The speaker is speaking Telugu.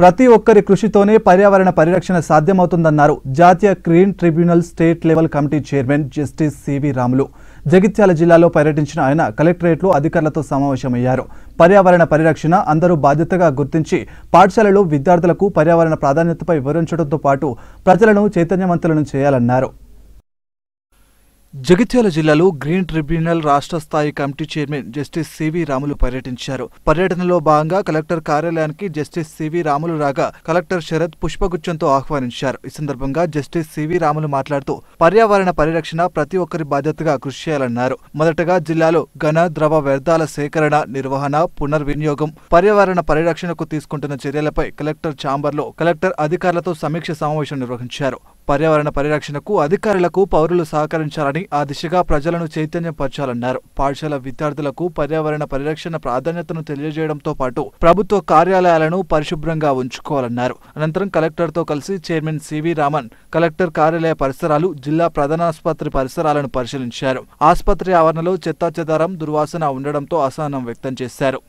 ప్రతి ఒక్కరి కృషితోనే పర్యావరణ పరిరక్షణ సాధ్యమవుతుందన్నారు జాతీయ green tribunal state level committee chairman justice CV Ramulu Jagtial జిల్లాలో పర్యటించిన ఆయన కలెక్టరేట్లో అధికారులతో సమావేశమయ్యారు పర్యావరణ పరిరక్షణ అందరూ బాధ్యతగా గుర్తించి పాఠశాలలో విద్యార్థులకు పర్యావరణ ప్రాధాన్యతపై వివరించడంతో పాటు ప్రజలను చైతన్యవంతులను చేయాలన్నారు జగిత్యాల జిల్లాలో గ్రీన్ ట్రిబ్యునల్ రాష్ట్ర స్థాయి కమిటీ చైర్మన్ జస్టిస్ సివి రాములు పర్యటించారు పర్యటనలో భాగంగా కలెక్టర్ కార్యాలయానికి జస్టిస్ సివి రాములు రాగా కలెక్టర్ శరత్ పుష్పగుచ్చంతో ఆహ్వానించారు ఈ సందర్భంగా జస్టిస్ సివి రాములు మాట్లాడుతూ పర్యావరణ పరిరక్షణ ప్రతి ఒక్కరి బాధ్యతగా కృషి చేయాలన్నారు మొదటగా జిల్లాలో ఘన ద్రవ వ్యర్థాల సేకరణ నిర్వహణ పునర్వినియోగం పర్యావరణ పరిరక్షణకు తీసుకుంటున్న చర్యలపై కలెక్టర్ ఛాంబర్లో కలెక్టర్ అధికారులతో సమీక్ష సమావేశం నిర్వహించారు పర్యావరణ పరిరక్షణకు అధికారులకు పౌరులు సహకరించాలని ఆ దిశగా ప్రజలను చైతన్యపరచాలన్నారు పాఠశాల విద్యార్థులకు పర్యావరణ పరిరక్షణ ప్రాధాన్యతను తెలియజేయడంతో పాటు ప్రభుత్వ కార్యాలయాలను పరిశుభ్రంగా ఉంచుకోవాలన్నారు అనంతరం కలెక్టర్తో కలిసి చైర్మన్ సివి రామన్ కలెక్టర్ కార్యాలయ పరిసరాలు జిల్లా ప్రధానాస్పత్రి పరిసరాలను పరిశీలించారు ఆసుపత్రి ఆవరణలో చెత్తాచెదారం దుర్వాసన ఉండడంతో అసహనం వ్యక్తం చేశారు